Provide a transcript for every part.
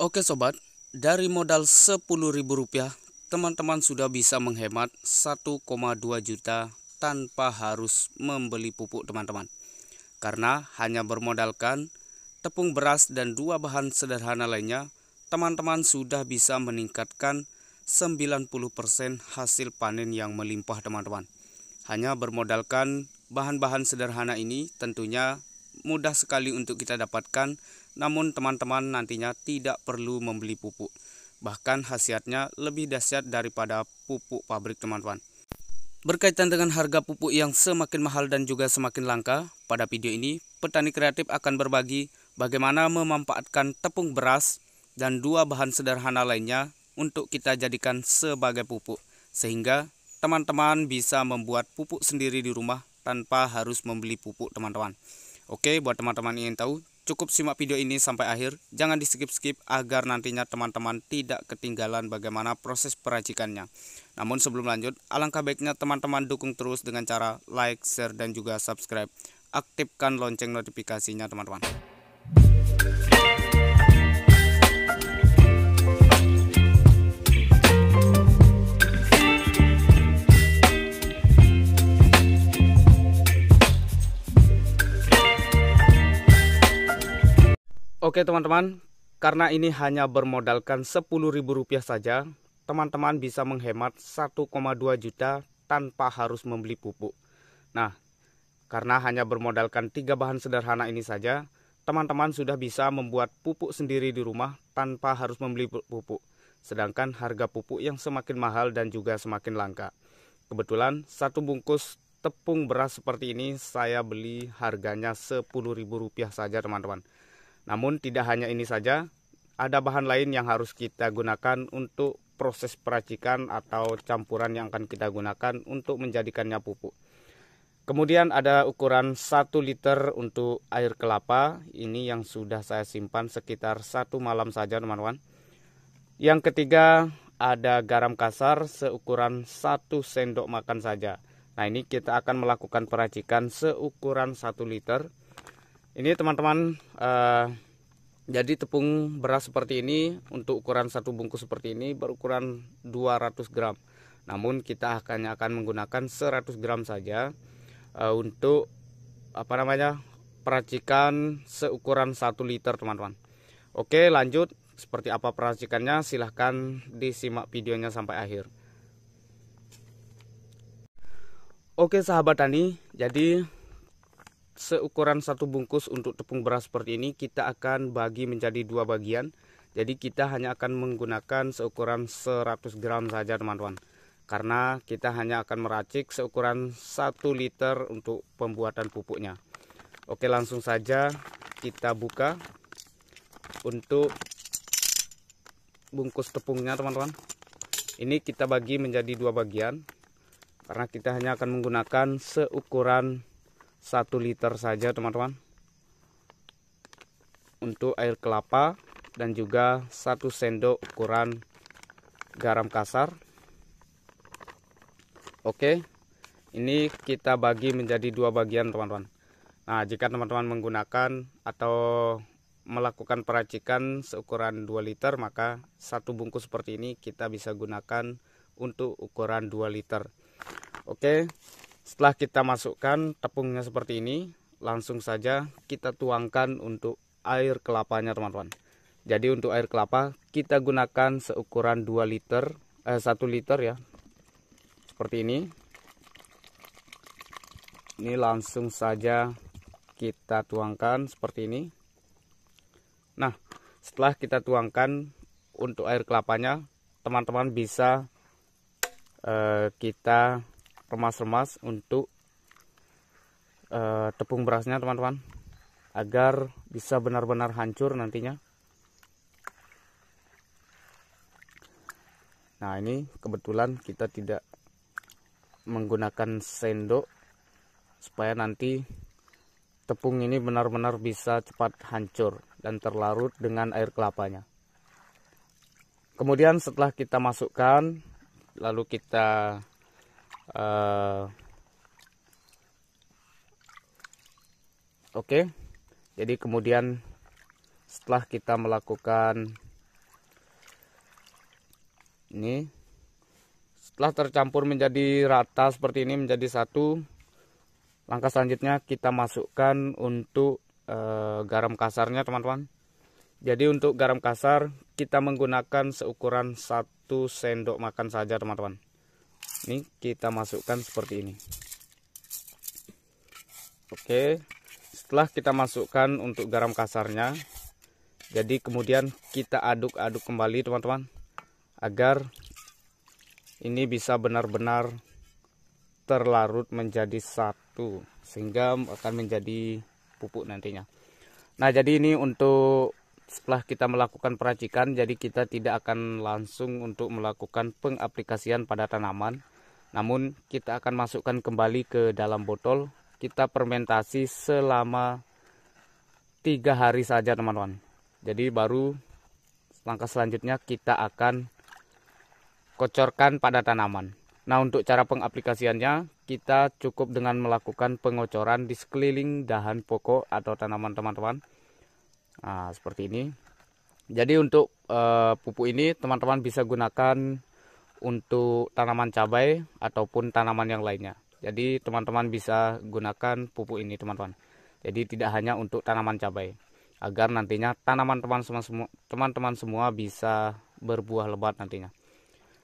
Oke sobat, dari modal Rp10.000 teman-teman sudah bisa menghemat 1,2 juta tanpa harus membeli pupuk teman-teman. Karena hanya bermodalkan tepung beras dan dua bahan sederhana lainnya, teman-teman sudah bisa meningkatkan 90% hasil panen yang melimpah teman-teman. Hanya bermodalkan bahan-bahan sederhana ini tentunya mudah sekali untuk kita dapatkan namun teman-teman nantinya tidak perlu membeli pupuk. Bahkan khasiatnya lebih dahsyat daripada pupuk pabrik teman-teman. Berkaitan dengan harga pupuk yang semakin mahal dan juga semakin langka, pada video ini petani kreatif akan berbagi bagaimana memanfaatkan tepung beras dan dua bahan sederhana lainnya untuk kita jadikan sebagai pupuk, sehingga teman-teman bisa membuat pupuk sendiri di rumah tanpa harus membeli pupuk teman-teman. Oke, buat teman-teman yang ingin tahu, Cukup simak video ini sampai akhir, jangan di skip-skip agar nantinya teman-teman tidak ketinggalan bagaimana proses peracikannya. Namun sebelum lanjut, alangkah baiknya teman-teman dukung terus dengan cara like, share, dan juga subscribe. Aktifkan lonceng notifikasinya teman-teman. Oke teman-teman, karena ini hanya bermodalkan Rp10.000 saja, teman-teman bisa menghemat 1,2 juta tanpa harus membeli pupuk. Nah, karena hanya bermodalkan tiga bahan sederhana ini saja, teman-teman sudah bisa membuat pupuk sendiri di rumah tanpa harus membeli pupuk. Sedangkan harga pupuk yang semakin mahal dan juga semakin langka. Kebetulan satu bungkus tepung beras seperti ini saya beli harganya Rp10.000 saja teman-teman. Namun tidak hanya ini saja, ada bahan lain yang harus kita gunakan untuk proses peracikan atau campuran yang akan kita gunakan untuk menjadikannya pupuk. Kemudian ada ukuran 1 liter untuk air kelapa, ini yang sudah saya simpan sekitar satu malam saja teman-teman. Yang ketiga ada garam kasar seukuran 1 sendok makan saja. Nah ini kita akan melakukan peracikan seukuran 1 liter ini teman-teman uh, jadi tepung beras seperti ini untuk ukuran satu bungkus seperti ini berukuran 200 gram. Namun kita hanya akan menggunakan 100 gram saja uh, untuk apa namanya peracikan seukuran 1 liter teman-teman. Oke lanjut seperti apa peracikannya silahkan disimak videonya sampai akhir. Oke sahabat tani jadi seukuran satu bungkus untuk tepung beras seperti ini kita akan bagi menjadi dua bagian. Jadi kita hanya akan menggunakan seukuran 100 gram saja teman-teman. Karena kita hanya akan meracik seukuran 1 liter untuk pembuatan pupuknya. Oke langsung saja kita buka untuk bungkus tepungnya teman-teman. Ini kita bagi menjadi dua bagian. Karena kita hanya akan menggunakan seukuran 1 liter saja teman-teman untuk air kelapa dan juga satu sendok ukuran garam kasar oke ini kita bagi menjadi dua bagian teman-teman nah jika teman-teman menggunakan atau melakukan peracikan seukuran 2 liter maka satu bungkus seperti ini kita bisa gunakan untuk ukuran 2 liter oke setelah kita masukkan tepungnya seperti ini, langsung saja kita tuangkan untuk air kelapanya teman-teman. Jadi untuk air kelapa kita gunakan seukuran 2 liter, eh, 1 liter ya. Seperti ini. Ini langsung saja kita tuangkan seperti ini. Nah, setelah kita tuangkan untuk air kelapanya, teman-teman bisa eh, kita remas-remas untuk uh, tepung berasnya teman-teman agar bisa benar-benar hancur nantinya nah ini kebetulan kita tidak menggunakan sendok supaya nanti tepung ini benar-benar bisa cepat hancur dan terlarut dengan air kelapanya kemudian setelah kita masukkan lalu kita Eh, oke jadi kemudian setelah kita melakukan ini setelah tercampur menjadi rata seperti ini menjadi satu langkah selanjutnya kita masukkan untuk e, garam kasarnya teman-teman jadi untuk garam kasar kita menggunakan seukuran satu sendok makan saja teman-teman ini kita masukkan seperti ini oke setelah kita masukkan untuk garam kasarnya jadi kemudian kita aduk-aduk kembali teman-teman agar ini bisa benar-benar terlarut menjadi satu sehingga akan menjadi pupuk nantinya nah jadi ini untuk setelah kita melakukan peracikan jadi kita tidak akan langsung untuk melakukan pengaplikasian pada tanaman namun kita akan masukkan kembali ke dalam botol kita fermentasi selama tiga hari saja teman-teman jadi baru langkah selanjutnya kita akan kocorkan pada tanaman nah untuk cara pengaplikasiannya kita cukup dengan melakukan pengocoran di sekeliling dahan pokok atau tanaman teman-teman Nah, seperti ini. Jadi untuk uh, pupuk ini teman-teman bisa gunakan untuk tanaman cabai ataupun tanaman yang lainnya. Jadi teman-teman bisa gunakan pupuk ini teman-teman. Jadi tidak hanya untuk tanaman cabai agar nantinya tanaman-teman semua teman-teman semua bisa berbuah lebat nantinya.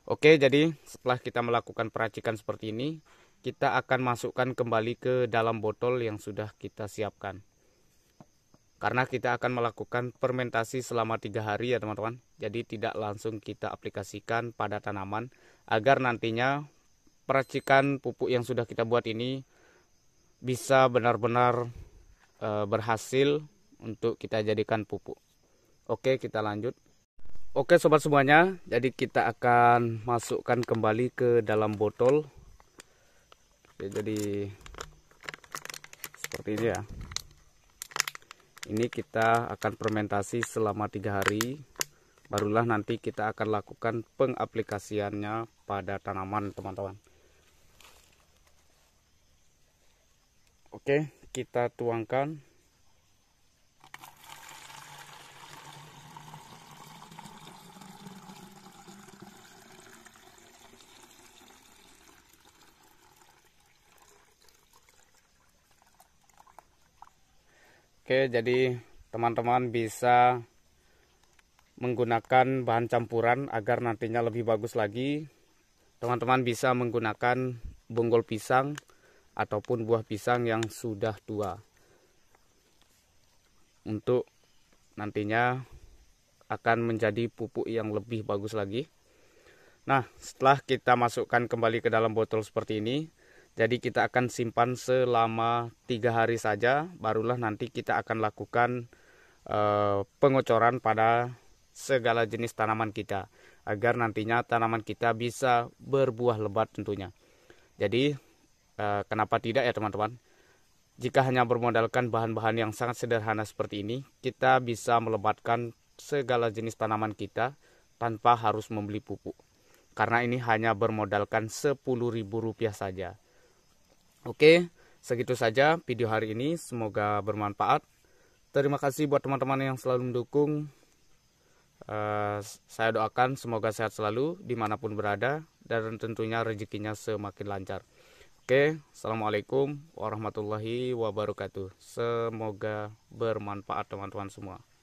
Oke, jadi setelah kita melakukan peracikan seperti ini, kita akan masukkan kembali ke dalam botol yang sudah kita siapkan karena kita akan melakukan fermentasi selama tiga hari ya teman-teman jadi tidak langsung kita aplikasikan pada tanaman agar nantinya peracikan pupuk yang sudah kita buat ini bisa benar-benar e, berhasil untuk kita jadikan pupuk oke kita lanjut oke sobat semuanya jadi kita akan masukkan kembali ke dalam botol oke, jadi seperti ini ya ini kita akan fermentasi selama tiga hari barulah nanti kita akan lakukan pengaplikasiannya pada tanaman teman-teman oke kita tuangkan Oke, jadi teman-teman bisa menggunakan bahan campuran agar nantinya lebih bagus lagi. Teman-teman bisa menggunakan bonggol pisang ataupun buah pisang yang sudah tua. Untuk nantinya akan menjadi pupuk yang lebih bagus lagi. Nah, setelah kita masukkan kembali ke dalam botol seperti ini, jadi kita akan simpan selama tiga hari saja, barulah nanti kita akan lakukan uh, pengocoran pada segala jenis tanaman kita, agar nantinya tanaman kita bisa berbuah lebat tentunya. Jadi uh, kenapa tidak ya teman-teman? Jika hanya bermodalkan bahan-bahan yang sangat sederhana seperti ini, kita bisa melebatkan segala jenis tanaman kita tanpa harus membeli pupuk. Karena ini hanya bermodalkan rp rupiah saja. Oke, segitu saja video hari ini. Semoga bermanfaat. Terima kasih buat teman-teman yang selalu mendukung. Uh, saya doakan semoga sehat selalu dimanapun berada dan tentunya rezekinya semakin lancar. Oke, assalamualaikum warahmatullahi wabarakatuh. Semoga bermanfaat teman-teman semua.